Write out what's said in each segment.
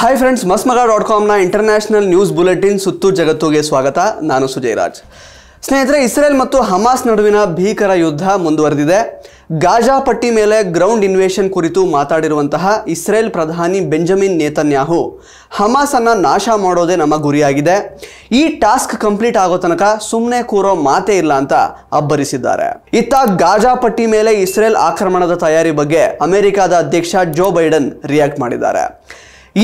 hi friends Masmaga dot ಕಾಮ್ನ international news bulletin ಸುತ್ತು ಜಗತ್ತುಗೆ ಸ್ವಾಗತ ನಾನು ಸುಜಯ್ ರಾಜ್ ಸ್ನೇಹಿತರೆ ಇಸ್ರೇಲ್ ಮತ್ತು ಹಮಾಸ್ ನಡುವಿನ ಭೀಕರ ಯುದ್ಧ ಮುಂದುವರೆದಿದೆ ಗಾಜಾ ಪಟ್ಟಿ ಮೇಲೆ ಗ್ರೌಂಡ್ ಇನ್ವೇಷನ್ ಕುರಿತು ಮಾತಾಡಿರುವಂತಹ ಇಸ್ರೇಲ್ ಪ್ರಧಾನಿ ಬೆಂಜಮಿನ್ ನೇತನ್ಯಾಹು ಅನ್ನ ನಾಶ ಮಾಡೋದೇ ನಮ್ಮ ಗುರಿಯಾಗಿದೆ ಈ ಟಾಸ್ಕ್ ಕಂಪ್ಲೀಟ್ ಆಗೋ ತನಕ ಸುಮ್ಮನೆ ಕೂರೋ ಮಾತೇ ಇಲ್ಲ ಅಂತ ಅಬ್ಬರಿಸಿದ್ದಾರೆ ಇತ್ತ ಗಾಜಾ ಪಟ್ಟಿ ಮೇಲೆ ಇಸ್ರೇಲ್ ಆಕ್ರಮಣದ ತಯಾರಿ ಬಗ್ಗೆ ಅಮೆರಿಕಾದ ಅಧ್ಯಕ್ಷ ಜೋ ಬೈಡನ್ ರಿಯಾಕ್ಟ್ ಮಾಡಿದ್ದಾರೆ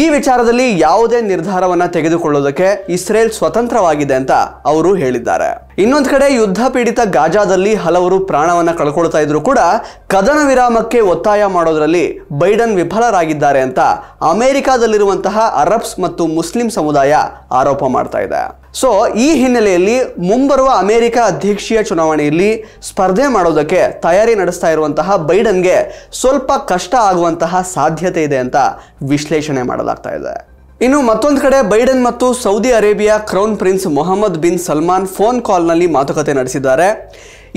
ಈ ವಿಚಾರದಲ್ಲಿ ಯಾವುದೇ ನಿರ್ಧಾರವನ್ನು ತೆಗೆದುಕೊಳ್ಳೋದಕ್ಕೆ ಇಸ್ರೇಲ್ ಸ್ವತಂತ್ರವಾಗಿದೆ ಅಂತ ಅವರು ಹೇಳಿದ್ದಾರೆ ಇನ್ನೊಂದು ಕಡೆ ಯುದ್ಧ ಪೀಡಿತ ಗಾಜಾದಲ್ಲಿ ಹಲವರು ಪ್ರಾಣವನ್ನು ಕಳ್ಕೊಳ್ತಾ ಇದ್ರು ಕೂಡ ಕದನ ವಿರಾಮಕ್ಕೆ ಒತ್ತಾಯ ಮಾಡೋದರಲ್ಲಿ ಬೈಡನ್ ವಿಫಲರಾಗಿದ್ದಾರೆ ಅಂತ ಅಮೆರಿಕಾದಲ್ಲಿರುವಂತಹ ಅರಬ್ಸ್ ಮತ್ತು ಮುಸ್ಲಿಂ ಸಮುದಾಯ ಆರೋಪ ಮಾಡ್ತಾ ಇದೆ ಸೊ ಈ ಹಿನ್ನೆಲೆಯಲ್ಲಿ ಮುಂಬರುವ ಅಮೆರಿಕ ಅಧ್ಯಕ್ಷೀಯ ಚುನಾವಣೆಯಲ್ಲಿ ಸ್ಪರ್ಧೆ ಮಾಡೋದಕ್ಕೆ ತಯಾರಿ ನಡೆಸ್ತಾ ಇರುವಂತಹ ಬೈಡನ್ಗೆ ಸ್ವಲ್ಪ ಕಷ್ಟ ಆಗುವಂತಹ ಸಾಧ್ಯತೆ ಇದೆ ಅಂತ ವಿಶ್ಲೇಷಣೆ ಮಾಡಲಾಗ್ತಾ ಇದೆ ಇನ್ನು ಮತ್ತೊಂದು ಕಡೆ ಬೈಡನ್ ಮತ್ತು Saudi Arabia crown prince Mohammed bin Salman phone ಕಾಲ್ನಲ್ಲಿ ಮಾತುಕತೆ ನಡೆಸಿದ್ದಾರೆ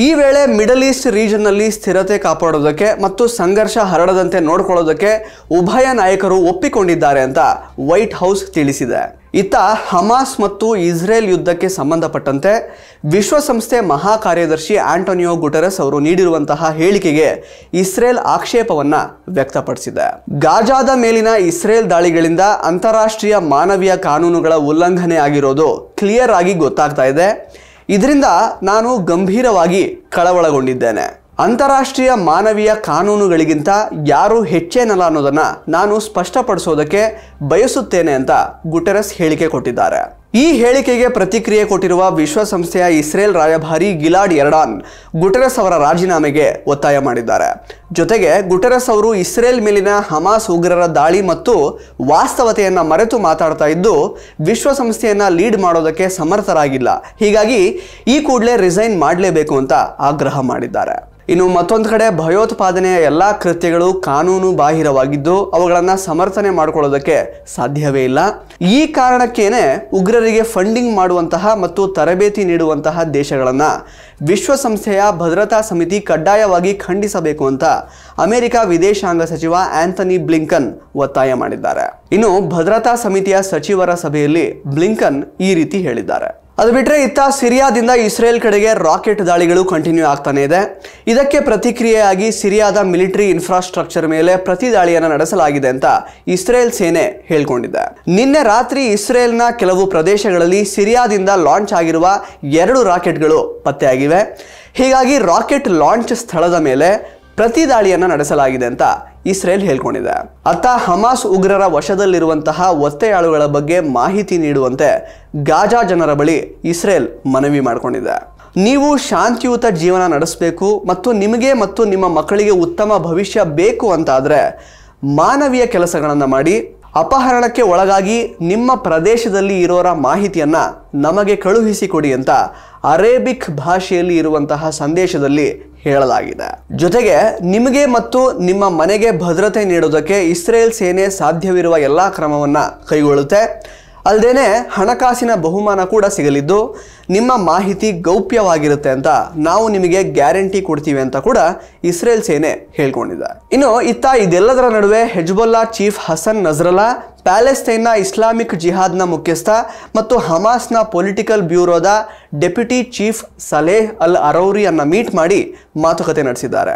ಈ ವೇಳೆ ಮಿಡಲ್ ಈಸ್ಟ್ ರೀಜನ್ನಲ್ಲಿ ಸ್ಥಿರತೆ ಕಾಪಾಡೋದಕ್ಕೆ ಮತ್ತು ಸಂಘರ್ಷ ಹರಡದಂತೆ ನೋಡಿಕೊಳ್ಳೋದಕ್ಕೆ ಉಭಯ ನಾಯಕರು ಒಪ್ಪಿಕೊಂಡಿದ್ದಾರೆ ಅಂತ ವೈಟ್ ಹೌಸ್ ತಿಳಿಸಿದೆ ಇತ್ತ ಹಮಾಸ್ ಮತ್ತು ಇಸ್ರೇಲ್ ಯುದ್ಧಕ್ಕೆ ಸಂಬಂಧಪಟ್ಟಂತೆ ವಿಶ್ವಸಂಸ್ಥೆ ಮಹಾ ಕಾರ್ಯದರ್ಶಿ ಆಂಟೋನಿಯೋ ಗುಟೆರಸ್ ಅವರು ನೀಡಿರುವಂತಹ ಹೇಳಿಕೆಗೆ ಇಸ್ರೇಲ್ ಆಕ್ಷೇಪವನ್ನು ವ್ಯಕ್ತಪಡಿಸಿದೆ ಗಾಜಾದ ಮೇಲಿನ ಇಸ್ರೇಲ್ ದಾಳಿಗಳಿಂದ ಅಂತಾರಾಷ್ಟ್ರೀಯ ಮಾನವೀಯ ಕಾನೂನುಗಳ ಉಲ್ಲಂಘನೆ ಆಗಿರೋದು ಕ್ಲಿಯರ್ ಆಗಿ ಗೊತ್ತಾಗ್ತಾ ಇದೆ ಇದರಿಂದ ನಾನು ಗಂಭೀರವಾಗಿ ಕಳವಳಗೊಂಡಿದ್ದೇನೆ ಅಂತಾರಾಷ್ಟ್ರೀಯ ಮಾನವೀಯ ಕಾನೂನುಗಳಿಗಿಂತ ಯಾರು ಹೆಚ್ಚೇನಲ್ಲ ಅನ್ನೋದನ್ನು ನಾನು ಸ್ಪಷ್ಟಪಡಿಸೋದಕ್ಕೆ ಬಯಸುತ್ತೇನೆ ಅಂತ ಗುಟೆರಸ್ ಹೇಳಿಕೆ ಕೊಟ್ಟಿದ್ದಾರೆ ಈ ಹೇಳಿಕೆಗೆ ಪ್ರತಿಕ್ರಿಯೆ ಕೊಟ್ಟಿರುವ ವಿಶ್ವಸಂಸ್ಥೆಯ ಇಸ್ರೇಲ್ ರಾಯಭಾರಿ ಗಿಲಾಡ್ ಎರಡಾನ್ ಗುಟೆರಸ್ ಅವರ ರಾಜೀನಾಮೆಗೆ ಒತ್ತಾಯ ಮಾಡಿದ್ದಾರೆ ಜೊತೆಗೆ ಗುಟೆರಸ್ ಅವರು ಇಸ್ರೇಲ್ ಮೇಲಿನ ಹಮಾಸ್ ಉಗ್ರರ ದಾಳಿ ಮತ್ತು ವಾಸ್ತವತೆಯನ್ನು ಮರೆತು ಮಾತಾಡ್ತಾ ಇದ್ದು ವಿಶ್ವಸಂಸ್ಥೆಯನ್ನು ಲೀಡ್ ಮಾಡೋದಕ್ಕೆ ಸಮರ್ಥರಾಗಿಲ್ಲ ಹೀಗಾಗಿ ಈ ಕೂಡಲೇ ರಿಸೈನ್ ಮಾಡಲೇಬೇಕು ಅಂತ ಆಗ್ರಹ ಮಾಡಿದ್ದಾರೆ ಇನ್ನು ಮತ್ತೊಂದು ಕಡೆ ಭಯೋತ್ಪಾದನೆಯ ಎಲ್ಲ ಕೃತ್ಯಗಳು ಕಾನೂನು ಬಾಹಿರವಾಗಿದ್ದು ಅವುಗಳನ್ನು ಸಮರ್ಥನೆ ಮಾಡಿಕೊಳ್ಳೋದಕ್ಕೆ ಸಾಧ್ಯವೇ ಇಲ್ಲ ಈ ಕಾರಣಕ್ಕೇನೆ ಉಗ್ರರಿಗೆ ಫಂಡಿಂಗ್ ಮಾಡುವಂತಹ ಮತ್ತು ತರಬೇತಿ ನೀಡುವಂತಹ ದೇಶಗಳನ್ನು ವಿಶ್ವಸಂಸ್ಥೆಯ ಭದ್ರತಾ ಸಮಿತಿ ಕಡ್ಡಾಯವಾಗಿ ಖಂಡಿಸಬೇಕು ಅಂತ ಅಮೆರಿಕ ವಿದೇಶಾಂಗ ಸಚಿವ ಆಂಥನಿ ಬ್ಲಿಂಕನ್ ಒತ್ತಾಯ ಮಾಡಿದ್ದಾರೆ ಇನ್ನು ಭದ್ರತಾ ಸಮಿತಿಯ ಸಚಿವರ ಸಭೆಯಲ್ಲಿ ಬ್ಲಿಂಕನ್ ಈ ರೀತಿ ಹೇಳಿದ್ದಾರೆ ಅದು ಬಿಟ್ಟರೆ ಇತ್ತ ಸಿರಿಯಾದಿಂದ ಇಸ್ರೇಲ್ ಕಡೆಗೆ ರಾಕೆಟ್ ದಾಳಿಗಳು ಕಂಟಿನ್ಯೂ ಆಗ್ತಾನೆ ಇದೆ ಇದಕ್ಕೆ ಪ್ರತಿಕ್ರಿಯೆಯಾಗಿ ಸಿರಿಯಾದ ಮಿಲಿಟರಿ ಇನ್ಫ್ರಾಸ್ಟ್ರಕ್ಚರ್ ಮೇಲೆ ಪ್ರತಿ ದಾಳಿಯನ್ನು ನಡೆಸಲಾಗಿದೆ ಅಂತ ಇಸ್ರೇಲ್ ಸೇನೆ ಹೇಳ್ಕೊಂಡಿದೆ ನಿನ್ನೆ ರಾತ್ರಿ ಇಸ್ರೇಲ್ನ ಕೆಲವು ಪ್ರದೇಶಗಳಲ್ಲಿ ಸಿರಿಯಾದಿಂದ ಲಾಂಚ್ ಆಗಿರುವ ಎರಡು ರಾಕೆಟ್ಗಳು ಪತ್ತೆಯಾಗಿವೆ ಹೀಗಾಗಿ ರಾಕೆಟ್ ಲಾಂಚ್ ಸ್ಥಳದ ಮೇಲೆ ಪ್ರತಿ ದಾಳಿಯನ್ನು ನಡೆಸಲಾಗಿದೆ ಅಂತ ಇಸ್ರೇಲ್ ಹೇಳ್ಕೊಂಡಿದೆ ಅತ್ತ ಹಮಾಸ್ ಉಗ್ರರ ವಶದಲ್ಲಿರುವಂತಹ ಒತ್ತೆಯಾಳುಗಳ ಬಗ್ಗೆ ಮಾಹಿತಿ ನೀಡುವಂತೆ ಗಾಜಾ ಜನರ ಬಳಿ ಇಸ್ರೇಲ್ ಮನವಿ ಮಾಡಿಕೊಂಡಿದೆ ನೀವು ಶಾಂತಿಯುತ ಜೀವನ ನಡೆಸಬೇಕು ಮತ್ತು ನಿಮಗೆ ಮತ್ತು ನಿಮ್ಮ ಮಕ್ಕಳಿಗೆ ಉತ್ತಮ ಭವಿಷ್ಯ ಬೇಕು ಅಂತಾದರೆ ಮಾನವೀಯ ಕೆಲಸಗಳನ್ನು ಮಾಡಿ ಅಪಹರಣಕ್ಕೆ ಒಳಗಾಗಿ ನಿಮ್ಮ ಪ್ರದೇಶದಲ್ಲಿ ಇರೋರ ಮಾಹಿತಿಯನ್ನು ನಮಗೆ ಕಳುಹಿಸಿಕೊಡಿ ಅಂತ ಅರೇಬಿಕ್ ಭಾಷೆಯಲ್ಲಿ ಇರುವಂತಹ ಸಂದೇಶದಲ್ಲಿ ಹೇಳಲಾಗಿದೆ ಜೊತೆಗೆ ನಿಮಗೆ ಮತ್ತು ನಿಮ್ಮ ಮನೆಗೆ ಭದ್ರತೆ ನೀಡೋದಕ್ಕೆ ಇಸ್ರೇಲ್ ಸೇನೆ ಸಾಧ್ಯವಿರುವ ಎಲ್ಲ ಕ್ರಮವನ್ನು ಕೈಗೊಳ್ಳುತ್ತೆ ಅಲ್ಲದೇ ಹಣಕಾಸಿನ ಬಹುಮಾನ ಕೂಡ ಸಿಗಲಿದ್ದು ನಿಮ್ಮ ಮಾಹಿತಿ ಗೌಪ್ಯವಾಗಿರುತ್ತೆ ಅಂತ ನಾವು ನಿಮಗೆ ಗ್ಯಾರಂಟಿ ಕೊಡ್ತೀವಿ ಅಂತ ಕೂಡ ಇಸ್ರೇಲ್ ಸೇನೆ ಹೇಳ್ಕೊಂಡಿದೆ ಇನ್ನು ಇತ್ತ ಇದೆಲ್ಲದರ ನಡುವೆ ಹೆಜ್ಬೊಲ್ಲಾ ಚೀಫ್ ಹಸನ್ ನಜ್ರಲಾ ಪ್ಯಾಲೆಸ್ತೈನ್ನ ಇಸ್ಲಾಮಿಕ್ ಜಿಹಾದ್ನ ಮುಖ್ಯಸ್ಥ ಮತ್ತು ಹಮಾಸ್ನ ಪೊಲಿಟಿಕಲ್ ಬ್ಯೂರೋದ ಡೆಪ್ಯುಟಿ ಚೀಫ್ ಸಲೇಹ್ ಅಲ್ ಅರೌರಿಯನ್ನು ಮೀಟ್ ಮಾಡಿ ಮಾತುಕತೆ ನಡೆಸಿದ್ದಾರೆ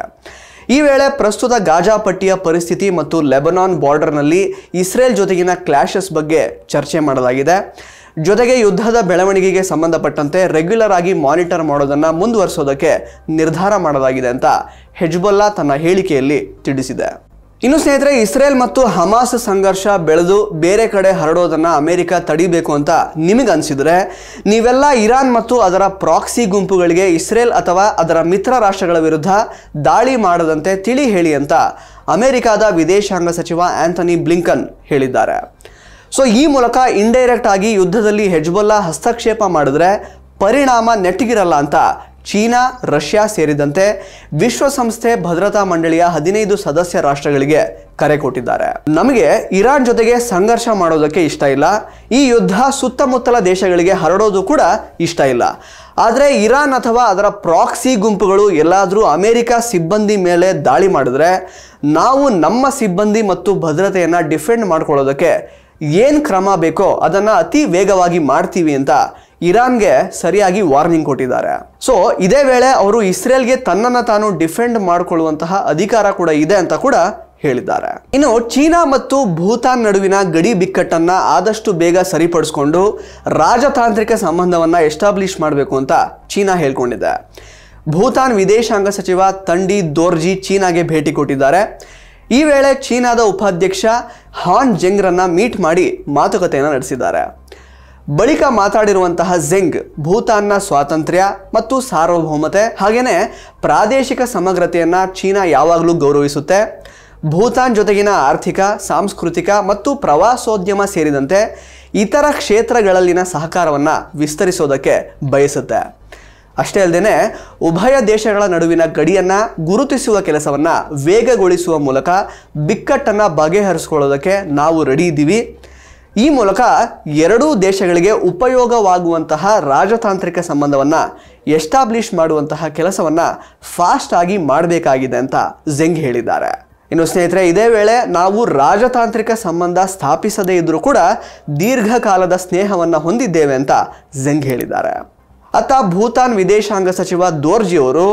ಈ ವೇಳೆ ಪ್ರಸ್ತುತ ಗಾಜಾ ಪಟ್ಟಿಯ ಪರಿಸ್ಥಿತಿ ಮತ್ತು ಲೆಬನಾನ್ ಬಾರ್ಡರ್ನಲ್ಲಿ ಇಸ್ರೇಲ್ ಜೊತೆಗಿನ ಕ್ಲಾಶಸ್ ಬಗ್ಗೆ ಚರ್ಚೆ ಮಾಡಲಾಗಿದೆ ಜೊತೆಗೆ ಯುದ್ಧದ ಬೆಳವಣಿಗೆಗೆ ಸಂಬಂಧಪಟ್ಟಂತೆ ರೆಗ್ಯುಲರ್ ಆಗಿ ಮಾನಿಟರ್ ಮಾಡೋದನ್ನು ಮುಂದುವರಿಸೋದಕ್ಕೆ ನಿರ್ಧಾರ ಮಾಡಲಾಗಿದೆ ಅಂತ ಹೆಜ್ಬೊಲ್ಲಾ ತನ್ನ ಹೇಳಿಕೆಯಲ್ಲಿ ತಿಳಿಸಿದೆ ಇನ್ನು ಸ್ನೇಹಿತರೆ ಇಸ್ರೇಲ್ ಮತ್ತು ಹಮಾಸ್ ಸಂಘರ್ಷ ಬೆಳೆದು ಬೇರೆ ಕಡೆ ಹರಡೋದನ್ನು ಅಮೆರಿಕ ತಡಿಬೇಕು ಅಂತ ನಿಮಗನ್ಸಿದ್ರೆ ನೀವೆಲ್ಲ ಇರಾನ್ ಮತ್ತು ಅದರ ಪ್ರಾಕ್ಸಿ ಗುಂಪುಗಳಿಗೆ ಇಸ್ರೇಲ್ ಅಥವಾ ಅದರ ಮಿತ್ರ ರಾಷ್ಟ್ರಗಳ ವಿರುದ್ಧ ದಾಳಿ ಮಾಡದಂತೆ ತಿಳಿ ಹೇಳಿ ಅಂತ ಅಮೆರಿಕಾದ ವಿದೇಶಾಂಗ ಸಚಿವ ಆಂಥನಿ ಬ್ಲಿಂಕನ್ ಹೇಳಿದ್ದಾರೆ ಸೊ ಈ ಮೂಲಕ ಇಂಡೈರೆಕ್ಟ್ ಆಗಿ ಯುದ್ಧದಲ್ಲಿ ಹೆಜ್ಬೊಲ್ಲಾ ಹಸ್ತಕ್ಷೇಪ ಮಾಡಿದ್ರೆ ಪರಿಣಾಮ ನೆಟ್ಟಿಗಿರಲ್ಲ ಅಂತ ಚೀನಾ ರಷ್ಯಾ ಸೇರಿದಂತೆ ವಿಶ್ವಸಂಸ್ಥೆ ಭದ್ರತಾ ಮಂಡಳಿಯ ಹದಿನೈದು ಸದಸ್ಯ ರಾಷ್ಟ್ರಗಳಿಗೆ ಕರೆ ಕೊಟ್ಟಿದ್ದಾರೆ ನಮಗೆ ಇರಾನ್ ಜೊತೆಗೆ ಸಂಘರ್ಷ ಮಾಡೋದಕ್ಕೆ ಇಷ್ಟ ಇಲ್ಲ ಈ ಯುದ್ಧ ಸುತ್ತಮುತ್ತಲ ದೇಶಗಳಿಗೆ ಹರಡೋದು ಕೂಡ ಇಷ್ಟ ಇಲ್ಲ ಆದರೆ ಇರಾನ್ ಅಥವಾ ಅದರ ಪ್ರಾಕ್ಸಿ ಗುಂಪುಗಳು ಎಲ್ಲಾದರೂ ಅಮೆರಿಕ ಸಿಬ್ಬಂದಿ ಮೇಲೆ ದಾಳಿ ಮಾಡಿದ್ರೆ ನಾವು ನಮ್ಮ ಸಿಬ್ಬಂದಿ ಮತ್ತು ಭದ್ರತೆಯನ್ನು ಡಿಫೆಂಡ್ ಮಾಡ್ಕೊಳ್ಳೋದಕ್ಕೆ ಏನು ಕ್ರಮ ಬೇಕೋ ಅದನ್ನು ಅತಿ ವೇಗವಾಗಿ ಮಾಡ್ತೀವಿ ಅಂತ ಇರಾನ್ಗೆ ಸರಿಯಾಗಿ ವಾರ್ನಿಂಗ್ ಕೊಟ್ಟಿದ್ದಾರೆ ಸೊ ಇದೇ ವೇಳೆ ಅವರು ಇಸ್ರೇಲ್ಗೆ ತನ್ನನ್ನು ತಾನು ಡಿಫೆಂಡ್ ಮಾಡಿಕೊಳ್ಳುವಂತಹ ಅಧಿಕಾರ ಕೂಡ ಇದೆ ಅಂತ ಕೂಡ ಹೇಳಿದ್ದಾರೆ ಇನ್ನು ಚೀನಾ ಮತ್ತು ಭೂತಾನ್ ನಡುವಿನ ಗಡಿ ಬಿಕ್ಕಟ್ಟನ್ನ ಆದಷ್ಟು ಬೇಗ ಸರಿಪಡಿಸ್ಕೊಂಡು ರಾಜತಾಂತ್ರಿಕ ಸಂಬಂಧವನ್ನ ಎಸ್ಟಾಬ್ಲಿಷ್ ಮಾಡಬೇಕು ಅಂತ ಚೀನಾ ಹೇಳ್ಕೊಂಡಿದೆ ಭೂತಾನ್ ವಿದೇಶಾಂಗ ಸಚಿವ ತಂಡಿ ದೋರ್ಜಿ ಚೀನಾಗೆ ಭೇಟಿ ಕೊಟ್ಟಿದ್ದಾರೆ ಈ ವೇಳೆ ಚೀನಾದ ಉಪಾಧ್ಯಕ್ಷ ಹಾನ್ ಜೆಂಗ್ರನ್ನ ಮೀಟ್ ಮಾಡಿ ಮಾತುಕತೆಯನ್ನು ನಡೆಸಿದ್ದಾರೆ ಬಳಿಕ ಮಾತಾಡಿರುವಂತಹ ಝೆಂಗ್ ಭೂತಾನ್ನ ಸ್ವಾತಂತ್ರ್ಯ ಮತ್ತು ಸಾರ್ವಭೌಮತೆ ಹಾಗೆಯೇ ಪ್ರಾದೇಶಿಕ ಸಮಗ್ರತೆಯನ್ನು ಚೀನಾ ಯಾವಾಗಲೂ ಗೌರವಿಸುತ್ತೆ ಭೂತಾನ್ ಜೊತೆಗಿನ ಆರ್ಥಿಕ ಸಾಂಸ್ಕೃತಿಕ ಮತ್ತು ಪ್ರವಾಸೋದ್ಯಮ ಸೇರಿದಂತೆ ಇತರ ಕ್ಷೇತ್ರಗಳಲ್ಲಿನ ಸಹಕಾರವನ್ನು ವಿಸ್ತರಿಸೋದಕ್ಕೆ ಬಯಸುತ್ತೆ ಅಷ್ಟೇ ಅಲ್ಲದೆ ಉಭಯ ದೇಶಗಳ ನಡುವಿನ ಗಡಿಯನ್ನು ಗುರುತಿಸುವ ಕೆಲಸವನ್ನು ವೇಗಗೊಳಿಸುವ ಮೂಲಕ ಬಿಕ್ಕಟ್ಟನ್ನು ಬಗೆಹರಿಸ್ಕೊಳ್ಳೋದಕ್ಕೆ ನಾವು ರೆಡಿ ಇದ್ದೀವಿ ಈ ಮೂಲಕ ಎರಡೂ ದೇಶಗಳಿಗೆ ಉಪಯೋಗವಾಗುವಂತಹ ರಾಜತಾಂತ್ರಿಕ ಸಂಬಂಧವನ್ನು ಎಸ್ಟಾಬ್ಲಿಷ್ ಮಾಡುವಂತಹ ಕೆಲಸವನ್ನು ಫಾಸ್ಟ್ ಆಗಿ ಮಾಡಬೇಕಾಗಿದೆ ಅಂತ ಜೆಂಗ್ ಹೇಳಿದ್ದಾರೆ ಇನ್ನು ಸ್ನೇಹಿತರೆ ಇದೇ ವೇಳೆ ನಾವು ರಾಜತಾಂತ್ರಿಕ ಸಂಬಂಧ ಸ್ಥಾಪಿಸದೇ ಇದ್ದರೂ ಕೂಡ ದೀರ್ಘಕಾಲದ ಸ್ನೇಹವನ್ನು ಹೊಂದಿದ್ದೇವೆ ಅಂತ ಜೆಂಗ್ ಹೇಳಿದ್ದಾರೆ ಅತ್ತ ಭೂತಾನ್ ವಿದೇಶಾಂಗ ಸಚಿವ ದೋರ್ಜಿಯವರು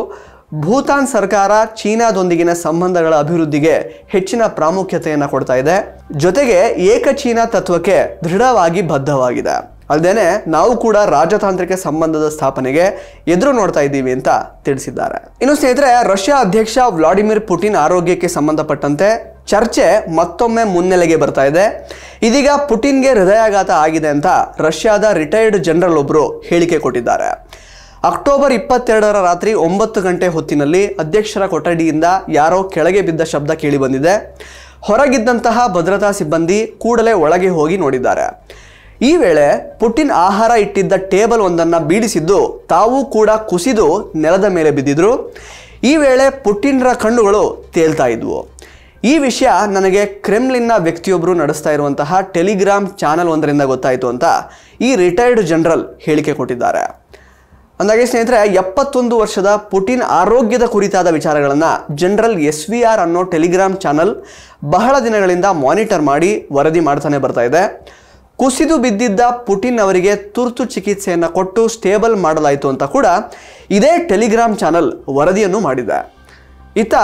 ಭೂತಾನ್ ಸರ್ಕಾರ ಚೀನಾದೊಂದಿಗಿನ ಸಂಬಂಧಗಳ ಅಭಿವೃದ್ಧಿಗೆ ಹೆಚ್ಚಿನ ಪ್ರಾಮುಖ್ಯತೆಯನ್ನು ಕೊಡ್ತಾ ಇದೆ ಜೊತೆಗೆ ಏಕ ಚೀನಾ ತತ್ವಕ್ಕೆ ದೃಢವಾಗಿ ಬದ್ಧವಾಗಿದೆ ಅಲ್ಲದೆ ನಾವು ಕೂಡ ರಾಜತಾಂತ್ರಿಕ ಸಂಬಂಧದ ಸ್ಥಾಪನೆಗೆ ಎದುರು ನೋಡ್ತಾ ಇದ್ದೀವಿ ಅಂತ ತಿಳಿಸಿದ್ದಾರೆ ಇನ್ನು ಸ್ನೇಹಿತರೆ ರಷ್ಯಾ ಅಧ್ಯಕ್ಷ ವ್ಲಾಡಿಮಿರ್ ಪುಟಿನ್ ಆರೋಗ್ಯಕ್ಕೆ ಸಂಬಂಧಪಟ್ಟಂತೆ ಚರ್ಚೆ ಮತ್ತೊಮ್ಮೆ ಮುನ್ನೆಲೆಗೆ ಬರ್ತಾ ಇದೆ ಇದೀಗ ಪುಟಿನ್ಗೆ ಹೃದಯಾಘಾತ ಆಗಿದೆ ಅಂತ ರಷ್ಯಾದ ರಿಟೈರ್ಡ್ ಜನರಲ್ ಒಬ್ಬರು ಹೇಳಿಕೆ ಕೊಟ್ಟಿದ್ದಾರೆ ಅಕ್ಟೋಬರ್ ಇಪ್ಪತ್ತೆರಡರ ರಾತ್ರಿ ಒಂಬತ್ತು ಗಂಟೆ ಹೊತ್ತಿನಲ್ಲಿ ಅಧ್ಯಕ್ಷರ ಕೊಠಡಿಯಿಂದ ಯಾರೋ ಕೆಳಗೆ ಬಿದ್ದ ಶಬ್ದ ಕೇಳಿಬಂದಿದೆ ಹೊರಗಿದ್ದಂತಹ ಭದ್ರತಾ ಸಿಬ್ಬಂದಿ ಕೂಡಲೇ ಒಳಗೆ ಹೋಗಿ ನೋಡಿದ್ದಾರೆ ಈ ವೇಳೆ ಪುಟಿನ್ ಆಹಾರ ಇಟ್ಟಿದ್ದ ಟೇಬಲ್ ಒಂದನ್ನು ಬೀಳಿಸಿದ್ದು ತಾವೂ ಕೂಡ ಕುಸಿದು ನೆಲದ ಮೇಲೆ ಬಿದ್ದಿದ್ರು ಈ ವೇಳೆ ಪುಟಿನ್ರ ಕಣ್ಣುಗಳು ತೇಲ್ತಾ ಇದ್ವು ಈ ವಿಷಯ ನನಗೆ ಕ್ರೆಮ್ಲಿನ್ನ ವ್ಯಕ್ತಿಯೊಬ್ಬರು ನಡೆಸ್ತಾ ಇರುವಂತಹ ಟೆಲಿಗ್ರಾಮ್ ಚಾನಲ್ ಒಂದರಿಂದ ಗೊತ್ತಾಯಿತು ಅಂತ ಈ ರಿಟೈರ್ಡ್ ಜನರಲ್ ಹೇಳಿಕೆ ಕೊಟ್ಟಿದ್ದಾರೆ ಅಂದಾಗೆ ಸ್ನೇಹಿತರೆ ಎಪ್ಪತ್ತೊಂದು ವರ್ಷದ ಪುಟಿನ್ ಆರೋಗ್ಯದ ಕುರಿತಾದ ವಿಚಾರಗಳನ್ನು ಜನರಲ್ ಎಸ್ ವಿ ಆರ್ ಅನ್ನೋ ಟೆಲಿಗ್ರಾಮ್ ಚಾನಲ್ ಬಹಳ ದಿನಗಳಿಂದ ಮಾನಿಟರ್ ಮಾಡಿ ವರದಿ ಮಾಡ್ತಾನೆ ಬರ್ತಾ ಇದೆ ಕುಸಿದು ಬಿದ್ದಿದ್ದ ಪುಟಿನ್ ಅವರಿಗೆ ತುರ್ತು ಚಿಕಿತ್ಸೆಯನ್ನು ಕೊಟ್ಟು ಸ್ಟೇಬಲ್ ಮಾಡಲಾಯಿತು ಅಂತ ಕೂಡ ಇದೇ ಟೆಲಿಗ್ರಾಮ್ ಚಾನಲ್ ವರದಿಯನ್ನು ಮಾಡಿದೆ ಇತ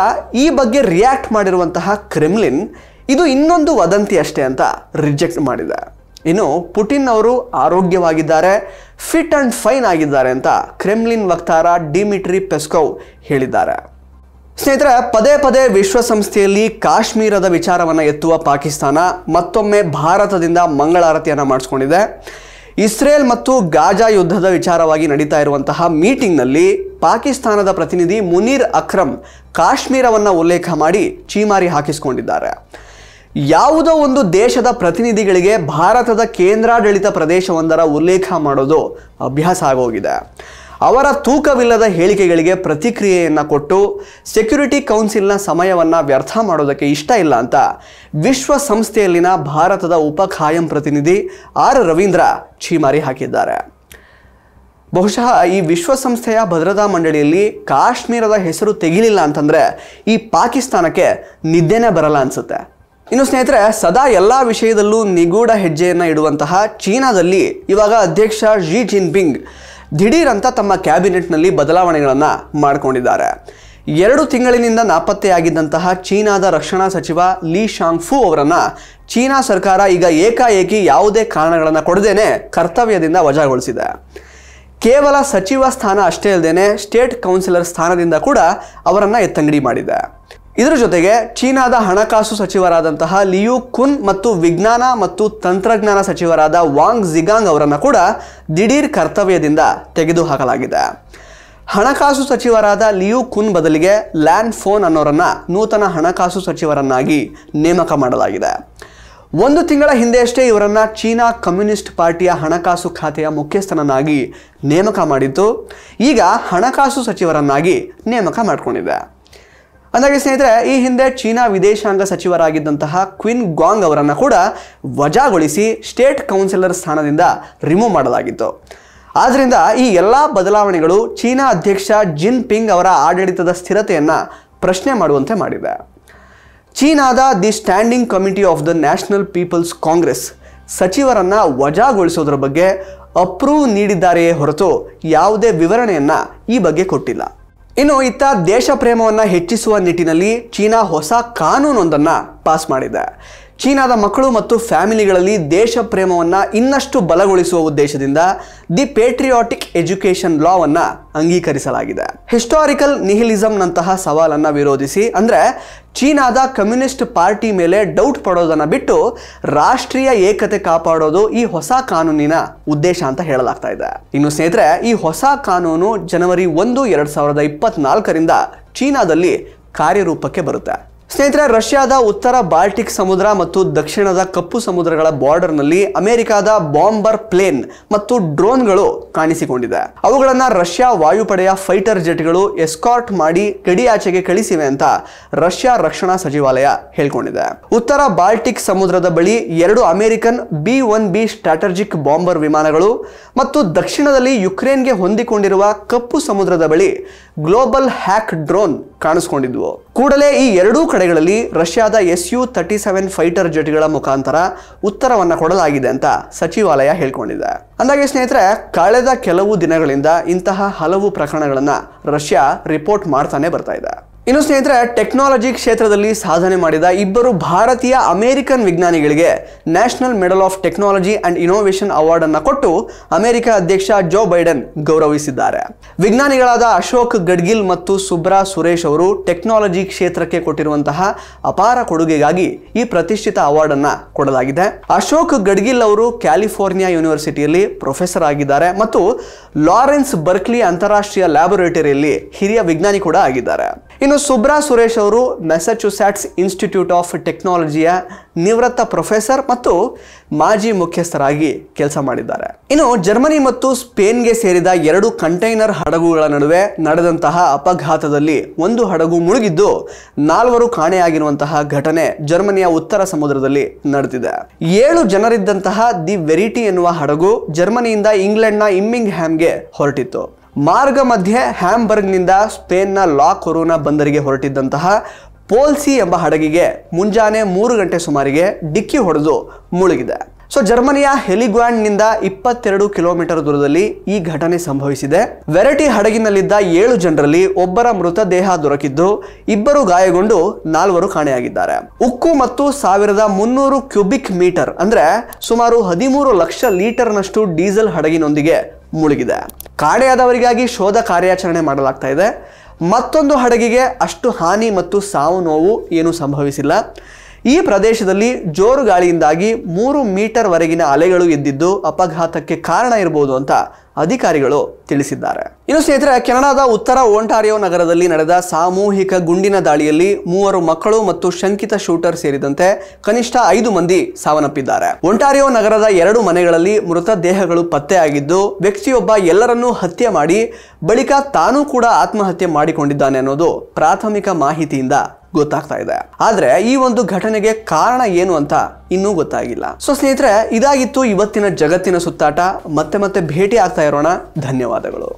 ಈ ಬಗ್ಗೆ ರಿಯಾಕ್ಟ್ ಮಾಡಿರುವಂತಹ ಕ್ರೆಮ್ಲಿನ್ ಇದು ಇನ್ನೊಂದು ವದಂತಿ ಅಷ್ಟೇ ಅಂತ ರಿಜೆಕ್ಟ್ ಮಾಡಿದೆ ಇನ್ನು ಪುಟಿನ್ ಅವರು ಆರೋಗ್ಯವಾಗಿದ್ದಾರೆ ಫಿಟ್ ಆ್ಯಂಡ್ ಫೈನ್ ಆಗಿದ್ದಾರೆ ಅಂತ ಕ್ರೆಮ್ಲಿನ್ ವಕ್ತಾರ ಡಿಮಿಟ್ರಿ ಪೆಸ್ಕೋವ್ ಹೇಳಿದ್ದಾರೆ ಸ್ನೇಹಿತರೆ ಪದೇ ಪದೇ ವಿಶ್ವಸಂಸ್ಥೆಯಲ್ಲಿ ಕಾಶ್ಮೀರದ ವಿಚಾರವನ್ನು ಎತ್ತುವ ಪಾಕಿಸ್ತಾನ ಮತ್ತೊಮ್ಮೆ ಭಾರತದಿಂದ ಮಂಗಳಾರತಿಯನ್ನು ಮಾಡಿಸ್ಕೊಂಡಿದೆ ಇಸ್ರೇಲ್ ಮತ್ತು ಗಾಜಾ ಯುದ್ಧದ ವಿಚಾರವಾಗಿ ನಡೀತಾ ಇರುವಂತಹ ಮೀಟಿಂಗ್ನಲ್ಲಿ ಪಾಕಿಸ್ತಾನದ ಪ್ರತಿನಿಧಿ ಮುನೀರ್ ಅಕ್ರಮ್ ಕಾಶ್ಮೀರವನ್ನು ಉಲ್ಲೇಖ ಮಾಡಿ ಚೀಮಾರಿ ಹಾಕಿಸಿಕೊಂಡಿದ್ದಾರೆ ಯಾವುದೋ ಒಂದು ದೇಶದ ಪ್ರತಿನಿಧಿಗಳಿಗೆ ಭಾರತದ ಕೇಂದ್ರಾಡಳಿತ ಪ್ರದೇಶವೊಂದರ ಉಲ್ಲೇಖ ಮಾಡೋದು ಅಭ್ಯಾಸ ಆಗೋಗಿದೆ ಅವರ ತೂಕವಿಲ್ಲದ ಹೇಳಿಕೆಗಳಿಗೆ ಪ್ರತಿಕ್ರಿಯೆಯನ್ನು ಕೊಟ್ಟು ಸೆಕ್ಯುರಿಟಿ ಕೌನ್ಸಿಲ್ನ ಸಮಯವನ್ನು ವ್ಯರ್ಥ ಮಾಡೋದಕ್ಕೆ ಇಷ್ಟ ಇಲ್ಲ ಅಂತ ವಿಶ್ವಸಂಸ್ಥೆಯಲ್ಲಿನ ಭಾರತದ ಉಪ ಖಾಯಂ ಪ್ರತಿನಿಧಿ ಆರ್ ರವೀಂದ್ರ ಛೀಮಾರಿ ಹಾಕಿದ್ದಾರೆ ಬಹುಶಃ ಈ ವಿಶ್ವಸಂಸ್ಥೆಯ ಭದ್ರತಾ ಮಂಡಳಿಯಲ್ಲಿ ಕಾಶ್ಮೀರದ ಹೆಸರು ತೆಗಿಲಿಲ್ಲ ಅಂತಂದರೆ ಈ ಪಾಕಿಸ್ತಾನಕ್ಕೆ ನಿದ್ದೆನೇ ಬರಲ್ಲ ಅನಿಸುತ್ತೆ ಇನ್ನು ಸ್ನೇಹಿತರೆ ಸದಾ ಎಲ್ಲಾ ವಿಷಯದಲ್ಲೂ ನಿಗೂಢ ಹೆಜ್ಜೆಯನ್ನ ಇಡುವಂತಹ ಚೀನಾದಲ್ಲಿ ಇವಾಗ ಅಧ್ಯಕ್ಷ ಜಿ ಜಿನ್ಪಿಂಗ್ ದಿಢೀರ್ ಅಂತ ತಮ್ಮ ಕ್ಯಾಬಿನೆಟ್ನಲ್ಲಿ ಬದಲಾವಣೆಗಳನ್ನು ಮಾಡಿಕೊಂಡಿದ್ದಾರೆ ಎರಡು ತಿಂಗಳಿನಿಂದ ನಾಪತ್ತೆಯಾಗಿದ್ದಂತಹ ಚೀನಾದ ರಕ್ಷಣಾ ಸಚಿವ ಲೀ ಶಾಂಗ್ಫು ಅವರನ್ನು ಚೀನಾ ಸರ್ಕಾರ ಈಗ ಏಕಾಏಕಿ ಯಾವುದೇ ಕಾರಣಗಳನ್ನು ಕೊಡದೇನೆ ಕರ್ತವ್ಯದಿಂದ ವಜಾಗೊಳಿಸಿದೆ ಕೇವಲ ಸಚಿವ ಸ್ಥಾನ ಅಷ್ಟೇ ಇಲ್ಲದೇ ಸ್ಟೇಟ್ ಕೌನ್ಸಿಲರ್ ಸ್ಥಾನದಿಂದ ಕೂಡ ಅವರನ್ನು ಎತ್ತಂಗಡಿ ಮಾಡಿದೆ ಇದರ ಜೊತೆಗೆ ಚೀನಾದ ಹಣಕಾಸು ಸಚಿವರಾದಂತಹ ಲಿಯು ಕುನ್ ಮತ್ತು ವಿಜ್ಞಾನ ಮತ್ತು ತಂತ್ರಜ್ಞಾನ ಸಚಿವರಾದ ವಾಂಗ್ ಜಿಗಾಂಗ್ ಅವರನ್ನು ಕೂಡ ದಿಢೀರ್ ಕರ್ತವ್ಯದಿಂದ ತೆಗೆದುಹಾಕಲಾಗಿದೆ ಹಣಕಾಸು ಸಚಿವರಾದ ಲಿಯು ಕುನ್ ಬದಲಿಗೆ ಲ್ಯಾಂಡ್ ಫೋನ್ ಅನ್ನೋರನ್ನ ನೂತನ ಹಣಕಾಸು ಸಚಿವರನ್ನಾಗಿ ನೇಮಕ ಮಾಡಲಾಗಿದೆ ಒಂದು ತಿಂಗಳ ಹಿಂದೆಯಷ್ಟೇ ಇವರನ್ನು ಚೀನಾ ಕಮ್ಯುನಿಸ್ಟ್ ಪಾರ್ಟಿಯ ಹಣಕಾಸು ಖಾತೆಯ ಮುಖ್ಯಸ್ಥನನ್ನಾಗಿ ನೇಮಕ ಮಾಡಿತ್ತು ಈಗ ಹಣಕಾಸು ಸಚಿವರನ್ನಾಗಿ ನೇಮಕ ಮಾಡಿಕೊಂಡಿದೆ ಅಂದಾಗೆ ಸ್ನೇಹಿತರೆ ಈ ಹಿಂದೆ ಚೀನಾ ವಿದೇಶಾಂಗ ಸಚಿವರಾಗಿದ್ದಂತಹ ಕ್ವಿನ್ ಗಾಂಗ್ ಅವರನ್ನು ಕೂಡ ವಜಾಗೊಳಿಸಿ ಸ್ಟೇಟ್ ಕೌನ್ಸಿಲರ್ ಸ್ಥಾನದಿಂದ ರಿಮೂವ್ ಮಾಡಲಾಗಿತ್ತು ಆದ್ದರಿಂದ ಈ ಎಲ್ಲ ಬದಲಾವಣೆಗಳು ಚೀನಾ ಅಧ್ಯಕ್ಷ ಜಿನ್ ಪಿಂಗ್ ಅವರ ಆಡಳಿತದ ಸ್ಥಿರತೆಯನ್ನು ಪ್ರಶ್ನೆ ಮಾಡುವಂತೆ ಮಾಡಿದೆ ಚೀನಾದ the standing committee of the national people's congress ಸಚಿವರನ್ನು ವಜಾಗೊಳಿಸೋದ್ರ ಬಗ್ಗೆ ಅಪ್ರೂವ್ ನೀಡಿದ್ದಾರೆಯೇ ಹೊರತು ಯಾವುದೇ ವಿವರಣೆಯನ್ನು ಈ ಬಗ್ಗೆ ಕೊಟ್ಟಿಲ್ಲ ಇನ್ನು ಇತ್ತ ದೇಶ ಪ್ರೇಮವನ್ನು ಹೆಚ್ಚಿಸುವ ನಿಟ್ಟಿನಲ್ಲಿ ಚೀನಾ ಹೊಸ ಕಾನೂನೊಂದನ್ನು ಪಾಸ್ ಮಾಡಿದೆ ಚೀನಾದ ಮಕ್ಕಳು ಮತ್ತು ಫ್ಯಾಮಿಲಿಗಳಲ್ಲಿ ದೇಶ ಪ್ರೇಮವನ್ನು ಇನ್ನಷ್ಟು ಬಲಗೊಳಿಸುವ ಉದ್ದೇಶದಿಂದ ದಿ ಪೇಟ್ರಿಯಾಟಿಕ್ ಎಜುಕೇಷನ್ ಲಾವನ್ನು ಅಂಗೀಕರಿಸಲಾಗಿದೆ ಹಿಸ್ಟಾರಿಕಲ್ ನಿಹಿಲಿಸಂನಂತಹ ಸವಾಲನ್ನು ವಿರೋಧಿಸಿ ಅಂದರೆ ಚೀನಾದ ಕಮ್ಯುನಿಸ್ಟ್ ಪಾರ್ಟಿ ಮೇಲೆ ಡೌಟ್ ಪಡೋದನ್ನು ಬಿಟ್ಟು ರಾಷ್ಟ್ರೀಯ ಏಕತೆ ಕಾಪಾಡೋದು ಈ ಹೊಸ ಕಾನೂನಿನ ಉದ್ದೇಶ ಅಂತ ಹೇಳಲಾಗ್ತಾ ಇದೆ ಇನ್ನು ಸ್ನೇಹಿತರೆ ಈ ಹೊಸ ಕಾನೂನು ಜನವರಿ ಒಂದು ಎರಡು ಸಾವಿರದ ಇಪ್ಪತ್ನಾಲ್ಕರಿಂದ ಚೀನಾದಲ್ಲಿ ಕಾರ್ಯರೂಪಕ್ಕೆ ಬರುತ್ತೆ ಸ್ನೇಹಿತರೆ ರಷ್ಯಾದ ಉತ್ತರ ಬಾಲ್ಟಿಕ್ ಸಮುದ್ರ ಮತ್ತು ದಕ್ಷಿಣದ ಕಪ್ಪು ಸಮುದ್ರಗಳ ಬಾರ್ಡರ್ನಲ್ಲಿ ಅಮೆರಿಕದ ಬಾಂಬರ್ ಪ್ಲೇನ್ ಮತ್ತು ಡ್ರೋನ್ಗಳು ಕಾಣಿಸಿಕೊಂಡಿದೆ ಅವುಗಳನ್ನು ರಷ್ಯಾ ವಾಯುಪಡೆಯ ಫೈಟರ್ ಜೆಟ್ಗಳು ಎಸ್ಕಾರ್ಟ್ ಮಾಡಿ ಗಡಿಯಾಚೆಗೆ ಕಳಿಸಿವೆ ಅಂತ ರಷ್ಯಾ ರಕ್ಷಣಾ ಸಚಿವಾಲಯ ಹೇಳ್ಕೊಂಡಿದೆ ಉತ್ತರ ಬಾಲ್ಟಿಕ್ ಸಮುದ್ರದ ಬಳಿ ಎರಡು American B one B strategic bomber ವಿಮಾನಗಳು ಮತ್ತು ದಕ್ಷಿಣದಲ್ಲಿ ಯುಕ್ರೇನ್ಗೆ ಹೊಂದಿಕೊಂಡಿರುವ ಕಪ್ಪು ಸಮುದ್ರದ ಬಳಿ ಗ್ಲೋಬಲ್ ಹ್ಯಾಕ್ ಡ್ರೋನ್ ಕಾಣಿಸ್ಕೊಂಡಿದ್ವು ಕೂಡಲೇ ಈ ಎರಡೂ ಕಡೆಗಳಲ್ಲಿ ರಷ್ಯಾದ S U thirty seven fighter ಜೆಟ್ಗಳ ಮುಖಾಂತರ ಉತ್ತರವನ್ನು ಕೊಡಲಾಗಿದೆ ಅಂತ ಸಚಿವಾಲಯ ಹೇಳ್ಕೊಂಡಿದೆ ಅಂದಾಗೆ ಸ್ನೇಹಿತರೆ ಕಳೆದ ಕೆಲವು ದಿನಗಳಿಂದ ಇಂತಹ ಹಲವು ಪ್ರಕರಣಗಳನ್ನು ರಷ್ಯಾ ರಿಪೋರ್ಟ್ ಮಾಡ್ತಾನೆ ಬರ್ತಾ ಇದೆ ಇನ್ನು ಸ್ನೇಹಿತರೆ ಟೆಕ್ನಾಲಜಿ ಕ್ಷೇತ್ರದಲ್ಲಿ ಸಾಧನೆ ಮಾಡಿದ ಇಬ್ಬರು ಭಾರತೀಯ ಅಮೆರಿಕನ್ ವಿಜ್ಞಾನಿಗಳಿಗೆ national medal of technology and innovation award ಅನ್ನು ಕೊಟ್ಟು ಅಮೆರಿಕ ಅಧ್ಯಕ್ಷ ಜೋ ಬೈಡನ್ ಗೌರವಿಸಿದ್ದಾರೆ ವಿಜ್ಞಾನಿಗಳಾದ ಅಶೋಕ್ ಗಡ್ಗಿಲ್ ಮತ್ತು ಸುಬ್ರಾ ಸುರೇಶ್ ಅವರು ಟೆಕ್ನಾಲಜಿ ಕ್ಷೇತ್ರಕ್ಕೆ ಕೊಟ್ಟಿರುವಂತಹ ಅಪಾರ ಕೊಡುಗೆಗಾಗಿ ಈ ಪ್ರತಿಷ್ಠಿತ ಅವಾರ್ಡ್ ಅನ್ನ ಕೊಡಲಾಗಿದೆ ಅಶೋಕ್ ಗಡ್ಗಿಲ್ ಅವರು ಕ್ಯಾಲಿಫೋರ್ನಿಯಾ ಯೂನಿವರ್ಸಿಟಿಯಲ್ಲಿ ಪ್ರೊಫೆಸರ್ ಆಗಿದ್ದಾರೆ ಮತ್ತು ಲಾರೆನ್ಸ್ ಬರ್ಕ್ಲಿ ಅಂತಾರಾಷ್ಟ್ರೀಯ ಲ್ಯಾಬೊರೇಟರಿಯಲ್ಲಿ ಹಿರಿಯ ವಿಜ್ಞಾನಿ ಕೂಡ ಆಗಿದ್ದಾರೆ ಇನ್ನು ಸುಬ್ರಾ ಸುರೇಶ್ ಅವರು ಮೆಸಚ್ಯುಸ್ಯಾಟ್ಸ್ ಇನ್ಸ್ಟಿಟ್ಯೂಟ್ ಆಫ್ ಟೆಕ್ನಾಲಜಿಯ ನಿವೃತ್ತ ಪ್ರೊಫೆಸರ್ ಮತ್ತು ಮಾಜಿ ಮುಖ್ಯಸ್ಥರಾಗಿ ಕೆಲಸ ಮಾಡಿದ್ದಾರೆ ಇನ್ನು ಜರ್ಮನಿ ಮತ್ತು ಸ್ಪೇನ್ಗೆ ಸೇರಿದ ಎರಡು ಕಂಟೈನರ್ ಹಡಗುಗಳ ನಡುವೆ ನಡೆದಂತಹ ಅಪಘಾತದಲ್ಲಿ ಒಂದು ಹಡಗು ಮುಳುಗಿದ್ದು ನಾಲ್ವರು ಕಾಣೆಯಾಗಿರುವಂತಹ ಘಟನೆ ಜರ್ಮನಿಯ ಉತ್ತರ ಸಮುದ್ರದಲ್ಲಿ ನಡೆದಿದೆ ಏಳು ಜನರಿದ್ದಂತಹ ದಿ ವೆರಿಟಿ ಎನ್ನುವ ಹಡಗು ಜರ್ಮನಿಯಿಂದ ಇಂಗ್ಲೆಂಡ್ನ ಇಮ್ಮಿಂಗ್ ಹ್ಯಾಮ್ಗೆ ಹೊರಟಿತ್ತು ಮಾರ್ಗ ಮಧ್ಯೆ ಹ್ಯಾಂಬರ್ಗ್ನಿಂದ ಸ್ಪೇನ್ನ ಲಾ ಕೊರೋನಾ ಬಂದರಿಗೆ ಹೊರಟಿದ್ದಂತಹ ಪೋಲ್ಸಿ ಎಂಬ ಹಡಗಿಗೆ ಮುಂಜಾನೆ ಮೂರು ಗಂಟೆ ಸುಮಾರಿಗೆ ಡಿಕ್ಕಿ ಹೊಡೆದು ಮುಳುಗಿದೆ ಸೊ ಜರ್ಮನಿಯ ನಿಂದ ಇಪ್ಪತ್ತೆರಡು ಕಿಲೋಮೀಟರ್ ದೂರದಲ್ಲಿ ಈ ಘಟನೆ ಸಂಭವಿಸಿದೆ ವೆರಟಿ ಹಡಗಿನಲ್ಲಿದ್ದ ಏಳು ಜನರಲ್ಲಿ ಒಬ್ಬರ ಮೃತದೇಹ ದೊರಕಿದ್ದು ಇಬ್ಬರು ಗಾಯಗೊಂಡು ನಾಲ್ವರು ಕಾಣೆಯಾಗಿದ್ದಾರೆ ಉಕ್ಕು ಮತ್ತು ಸಾವಿರದ ಮುನ್ನೂರು ಕ್ಯೂಬಿಕ್ ಮೀಟರ್ ಅಂದ್ರೆ ಸುಮಾರು ಹದಿಮೂರು ಲಕ್ಷ ಲೀಟರ್ನಷ್ಟು ಡೀಸೆಲ್ ಹಡಗಿನೊಂದಿಗೆ ಮುಳುಗಿದೆ ಕಾಣೆಯಾದವರಿಗಾಗಿ ಶೋಧ ಕಾರ್ಯಾಚರಣೆ ಮಾಡಲಾಗ್ತಾ ಇದೆ ಮತ್ತೊಂದು ಹಡಗಿಗೆ ಅಷ್ಟು ಹಾನಿ ಮತ್ತು ಸಾವು ನೋವು ಏನೂ ಸಂಭವಿಸಿಲ್ಲ ಈ ಪ್ರದೇಶದಲ್ಲಿ ಜೋರು ಗಾಳಿಯಿಂದಾಗಿ ಮೂರು ಮೀಟರ್ ವರೆಗಿನ ಅಲೆಗಳು ಎದ್ದಿದ್ದು ಅಪಘಾತಕ್ಕೆ ಕಾರಣ ಇರಬಹುದು ಅಂತ ಅಧಿಕಾರಿಗಳು ತಿಳಿಸಿದ್ದಾರೆ ಇನ್ನು ಸ್ನೇಹಿತರೆ ಕೆನಡಾದ ಉತ್ತರ ಓಂಟಾರಿಯೋ ನಗರದಲ್ಲಿ ನಡೆದ ಸಾಮೂಹಿಕ ಗುಂಡಿನ ದಾಳಿಯಲ್ಲಿ ಮೂವರು ಮಕ್ಕಳು ಮತ್ತು ಶಂಕಿತ ಶೂಟರ್ ಸೇರಿದಂತೆ ಕನಿಷ್ಠ ಐದು ಮಂದಿ ಸಾವನ್ನಪ್ಪಿದ್ದಾರೆ ಒಂಟಾರಿಯೋ ನಗರದ ಎರಡು ಮನೆಗಳಲ್ಲಿ ದೇಹಗಳು ಪತ್ತೆಯಾಗಿದ್ದು ವ್ಯಕ್ತಿಯೊಬ್ಬ ಎಲ್ಲರನ್ನೂ ಹತ್ಯೆ ಮಾಡಿ ಬಳಿಕ ತಾನೂ ಕೂಡ ಆತ್ಮಹತ್ಯೆ ಮಾಡಿಕೊಂಡಿದ್ದಾನೆ ಅನ್ನೋದು ಪ್ರಾಥಮಿಕ ಮಾಹಿತಿಯಿಂದ ಗೊತ್ತಾಗ್ತಾ ಇದೆ ಆದ್ರೆ ಈ ಒಂದು ಘಟನೆಗೆ ಕಾರಣ ಏನು ಅಂತ ಇನ್ನೂ ಗೊತ್ತಾಗಿಲ್ಲ ಸೊ ಸ್ನೇಹಿತರೆ ಇದಾಗಿತ್ತು ಇವತ್ತಿನ ಜಗತ್ತಿನ ಸುತ್ತಾಟ ಮತ್ತೆ ಮತ್ತೆ ಭೇಟಿ ಆಗ್ತಾ ಇರೋಣ ಧನ್ಯವಾದಗಳು